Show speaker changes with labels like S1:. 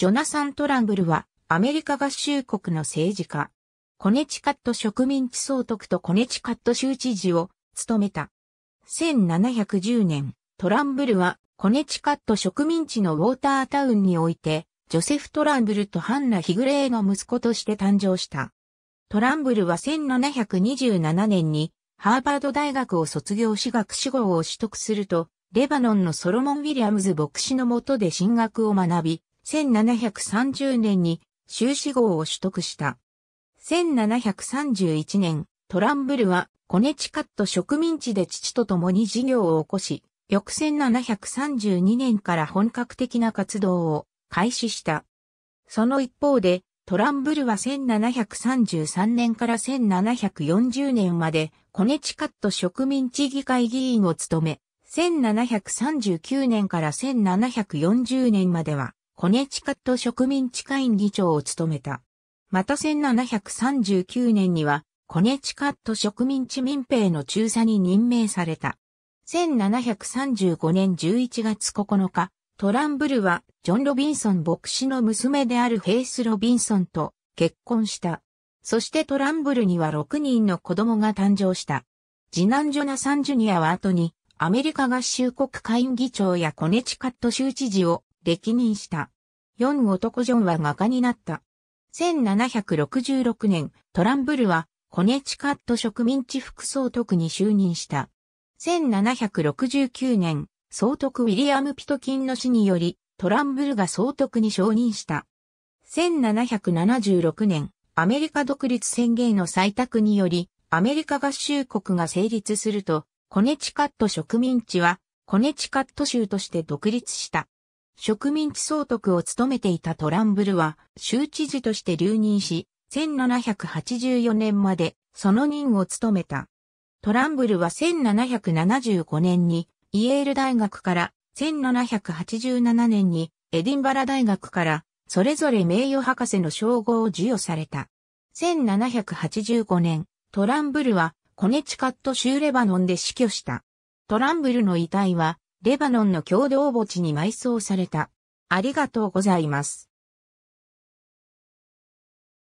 S1: ジョナサン・トランブルは、アメリカ合衆国の政治家。コネチカット植民地総督とコネチカット州知事を務めた。1710年、トランブルは、コネチカット植民地のウォータータウンにおいて、ジョセフ・トランブルとハンナ・ヒグレーの息子として誕生した。トランブルは1727年に、ハーバード大学を卒業し学士号を取得すると、レバノンのソロモン・ウィリアムズ牧師のもとで進学を学び、1730年に修士号を取得した。1731年、トランブルはコネチカット植民地で父と共に事業を起こし、翌1732年から本格的な活動を開始した。その一方で、トランブルは1733年から1740年までコネチカット植民地議会議員を務め、1739年から1740年まではコネチカット植民地会議長を務めた。また1739年には、コネチカット植民地民兵の中佐に任命された。1735年11月9日、トランブルは、ジョン・ロビンソン牧師の娘であるヘイス・ロビンソンと結婚した。そしてトランブルには6人の子供が誕生した。次男ジョナサン・ジュニアは後に、アメリカ合衆国会議長やコネチカット州知事を歴任した。四男ジョンは画家になった。1766年、トランブルはコネチカット植民地副総督に就任した。1769年、総督ウィリアム・ピトキンの死により、トランブルが総督に承認した。1776年、アメリカ独立宣言の採択により、アメリカ合衆国が成立すると、コネチカット植民地は、コネチカット州として独立した。植民地総督を務めていたトランブルは州知事として留任し、1784年までその任を務めた。トランブルは1775年にイエール大学から1787年にエディンバラ大学からそれぞれ名誉博士の称号を授与された。1785年、トランブルはコネチカット州レバノンで死去した。トランブルの遺体はレバノンの共同墓地に埋葬された。ありがとうございます。